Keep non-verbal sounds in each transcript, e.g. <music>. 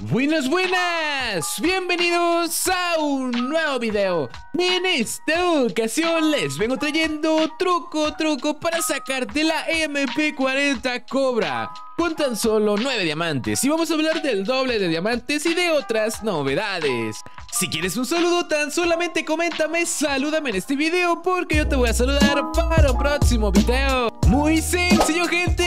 Buenas, buenas, bienvenidos a un nuevo video En esta ocasión les vengo trayendo truco, truco para sacarte la MP40 Cobra Con tan solo 9 diamantes y vamos a hablar del doble de diamantes y de otras novedades Si quieres un saludo tan solamente coméntame, salúdame en este video porque yo te voy a saludar para un próximo video muy sencillo, gente.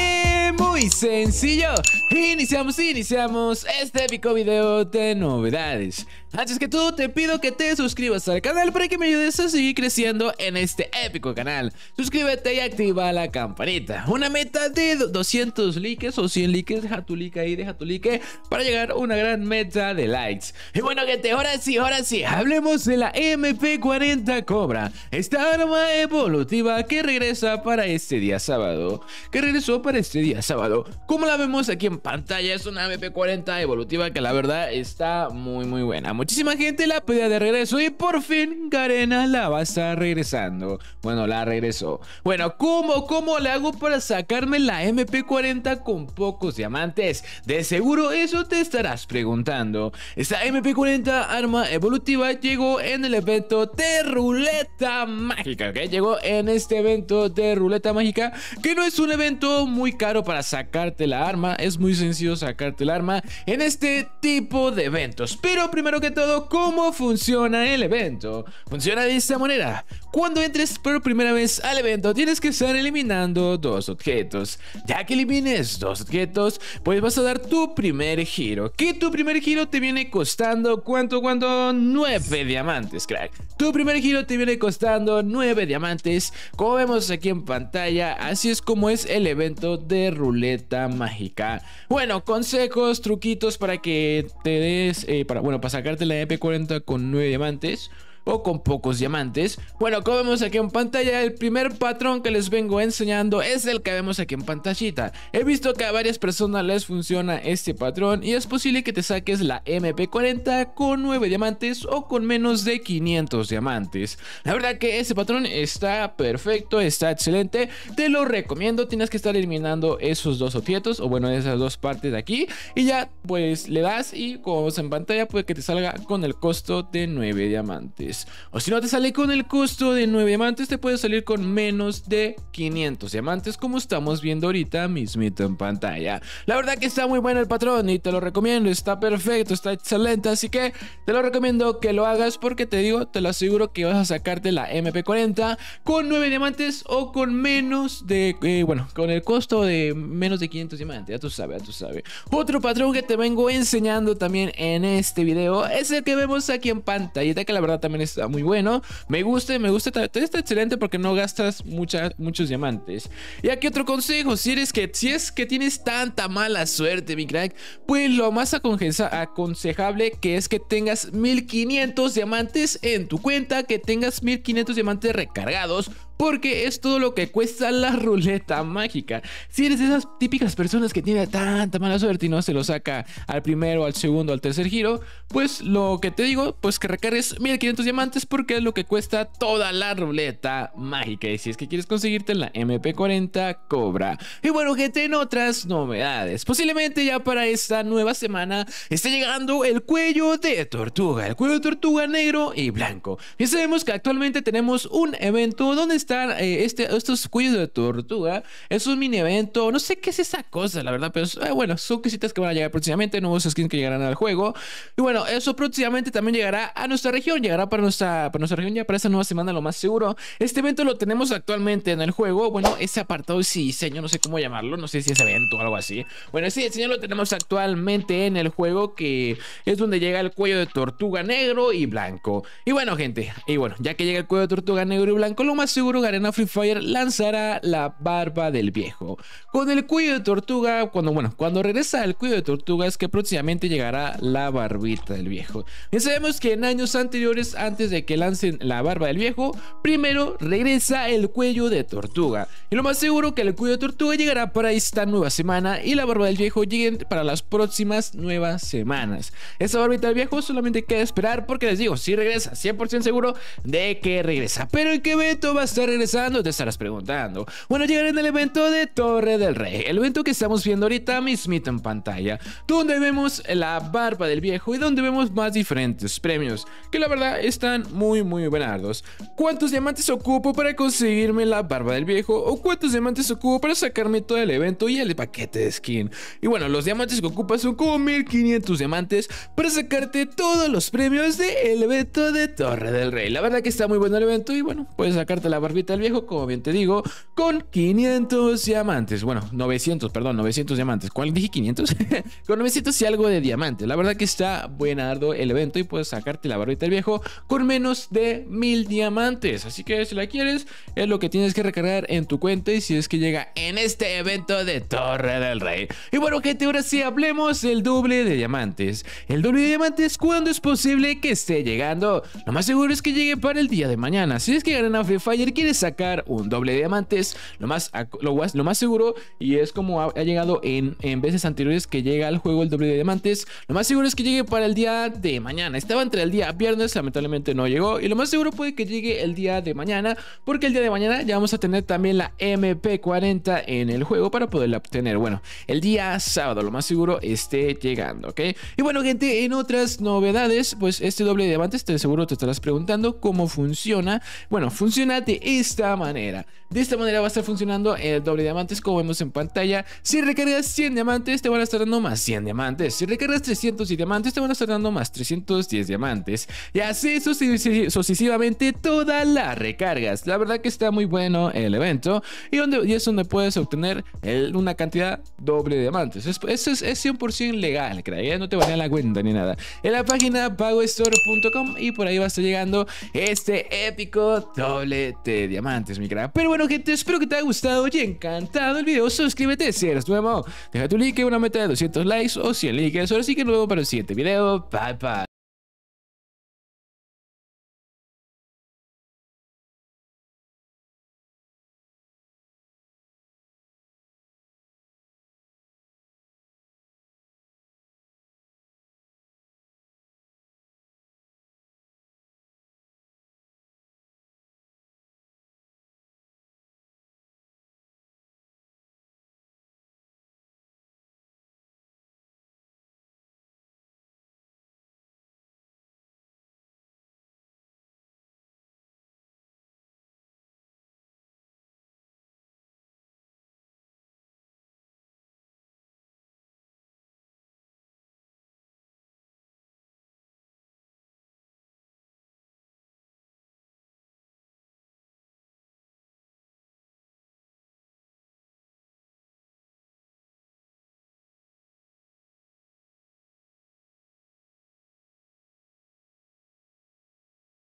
Muy sencillo. Iniciamos, iniciamos este épico video de novedades. Antes que todo, te pido que te suscribas al canal para que me ayudes a seguir creciendo en este épico canal. Suscríbete y activa la campanita. Una meta de 200 likes o 100 likes. Deja tu like ahí, deja tu like para llegar a una gran meta de likes. Y bueno, gente, ahora sí, ahora sí, hablemos de la MP40 Cobra. Esta arma evolutiva que regresa para este día sábado, que regresó para este día sábado. Como la vemos aquí en pantalla, es una MP40 evolutiva que la verdad está muy muy buena. Muchísima gente la pedía de regreso y por fin Garena la va a estar regresando. Bueno, la regresó. Bueno, ¿cómo, cómo le hago para sacarme la MP40 con pocos diamantes? De seguro eso te estarás preguntando. Esta MP40 arma evolutiva llegó en el evento de ruleta mágica, ¿ok? Llegó en este evento de ruleta mágica que no es un evento muy caro para sacarte la arma, es muy sencillo sacarte la arma en este tipo de eventos. Pero primero que todo, ¿cómo funciona el evento? Funciona de esta manera. Cuando entres por primera vez al evento, tienes que estar eliminando dos objetos. Ya que elimines dos objetos, pues vas a dar tu primer giro. Que tu primer giro te viene costando, ¿cuánto? ¿Cuánto? 9 diamantes, crack. Tu primer giro te viene costando 9 diamantes. Como vemos aquí en pantalla, Así es como es el evento de ruleta mágica. Bueno, consejos, truquitos para que te des, eh, para, bueno, para sacarte la EP 40 con 9 diamantes o con pocos diamantes. Bueno, como vemos aquí en pantalla, el primer patrón que les vengo enseñando es el que vemos aquí en pantallita. He visto que a varias personas les funciona este patrón y es posible que te saques la MP40 con 9 diamantes o con menos de 500 diamantes. La verdad que este patrón está perfecto, está excelente, te lo recomiendo, tienes que estar eliminando esos dos objetos o bueno, esas dos partes de aquí y ya pues le das y como vemos en pantalla puede que te salga con el costo de 9 diamantes. O si no te sale con el costo de 9 diamantes, te puede salir con menos de 500 diamantes, como estamos viendo ahorita mismito en pantalla. La verdad que está muy bueno el patrón y te lo recomiendo, está perfecto, está excelente, así que te lo recomiendo que lo hagas porque te digo, te lo aseguro que vas a sacarte la MP40 con 9 diamantes o con menos de, eh, bueno, con el costo de menos de 500 diamantes, ya tú sabes, ya tú sabes. Otro patrón que te vengo enseñando también en este video es el que vemos aquí en pantallita que la verdad también está muy bueno. Me gusta, me gusta, está excelente porque no gastas muchas muchos diamantes. Y aquí otro consejo, si, eres que, si es que tienes tanta mala suerte, mi crack, pues lo más aconsejable que es que tengas 1500 diamantes en tu cuenta, que tengas 1500 diamantes recargados porque es todo lo que cuesta la ruleta mágica. Si eres de esas típicas personas que tiene tanta mala suerte y no se lo saca al primero, al segundo, al tercer giro, pues lo que te digo, pues que recargues 1500 diamantes porque es lo que cuesta toda la ruleta mágica. Y si es que quieres conseguirte la MP40 Cobra. Y bueno, gente, en otras novedades. Posiblemente ya para esta nueva semana está llegando el cuello de tortuga, el cuello de tortuga negro y blanco. Y sabemos que actualmente tenemos un evento donde está eh, este, estos cuellos de tortuga. Es un mini evento. No sé qué es esa cosa, la verdad. Pero eh, bueno, son cositas que van a llegar próximamente. Nuevos skins que llegarán al juego. Y bueno, eso próximamente también llegará a nuestra región. Llegará para nuestra, para nuestra región ya para esta nueva semana, lo más seguro. Este evento lo tenemos actualmente en el juego. Bueno, ese apartado y sí, diseño. No sé cómo llamarlo. No sé si es evento o algo así. Bueno, ese diseño lo tenemos actualmente en el juego. Que es donde llega el cuello de tortuga negro y blanco. Y bueno, gente. Y bueno, ya que llega el cuello de tortuga negro y blanco, lo más seguro Arena Free Fire lanzará la barba del viejo. Con el cuello de tortuga, cuando bueno, cuando regresa el cuello de tortuga es que próximamente llegará la barbita del viejo. Ya sabemos que en años anteriores, antes de que lancen la barba del viejo, primero regresa el cuello de tortuga. Y lo más seguro que el cuello de tortuga llegará para esta nueva semana y la barba del viejo llegue para las próximas nuevas semanas. esa barbita del viejo solamente queda esperar porque les digo, si regresa, 100% seguro de que regresa. Pero el qué veto va a estar regresando te estarás preguntando. Bueno, llegar en el evento de Torre del Rey, el evento que estamos viendo ahorita mismito en pantalla, donde vemos la barba del viejo y donde vemos más diferentes premios, que la verdad están muy muy buenardos. ¿Cuántos diamantes ocupo para conseguirme la barba del viejo? ¿O cuántos diamantes ocupo para sacarme todo el evento y el paquete de skin? Y bueno, los diamantes que ocupas son como 1500 diamantes para sacarte todos los premios del de evento de Torre del Rey. La verdad que está muy bueno el evento y bueno, puedes sacarte la barba órbita el viejo, como bien te digo, con 500 diamantes. Bueno, 900, perdón, 900 diamantes. ¿Cuál dije 500? <laughs> con 900 y algo de diamantes. La verdad que está buenardo el evento y puedes sacarte la barbita el viejo con menos de 1000 diamantes. Así que si la quieres, es lo que tienes que recargar en tu cuenta y si es que llega en este evento de Torre del Rey. Y bueno, gente, ahora sí hablemos del doble de diamantes. El doble de diamantes, ¿cuándo es posible que esté llegando? Lo más seguro es que llegue para el día de mañana. Si es que ganan a Free Fire, de sacar un doble de diamantes, lo más, lo, más seguro, y es como ha, llegado en, en, veces anteriores que llega al juego el doble de diamantes, lo más seguro es que llegue para el día de mañana. Estaba entre el día viernes, lamentablemente no llegó, y lo más seguro puede que llegue el día de mañana, porque el día de mañana ya vamos a tener también la MP40 en el juego para poderla obtener. Bueno, el día sábado, lo más seguro esté llegando, ¿ok? Y bueno, gente, en otras novedades, pues este doble de diamantes, te seguro te estarás preguntando cómo funciona. Bueno, funciona de esta manera. De esta manera va a estar funcionando el doble diamantes como vemos en pantalla. Si recargas 100 diamantes te van a estar dando más 100 diamantes. Si recargas 300 y diamantes te van a estar dando más 310 diamantes. Y así sucesivamente todas las recargas. La verdad que está muy bueno el evento y, donde, es donde puedes obtener una cantidad doble de diamantes. Eso es, 100% legal, creo. ¿eh? No te van a la cuenta ni nada. En la página pagostore.com y por ahí va a estar llegando este épico doble de diamantes, mi crack. Pero bueno, gente, espero que te haya gustado y encantado el video. Suscríbete si eres nuevo. Deja tu like, una meta de 200 likes o 100 likes. Ahora sí que nos vemos para el siguiente video. Bye, bye.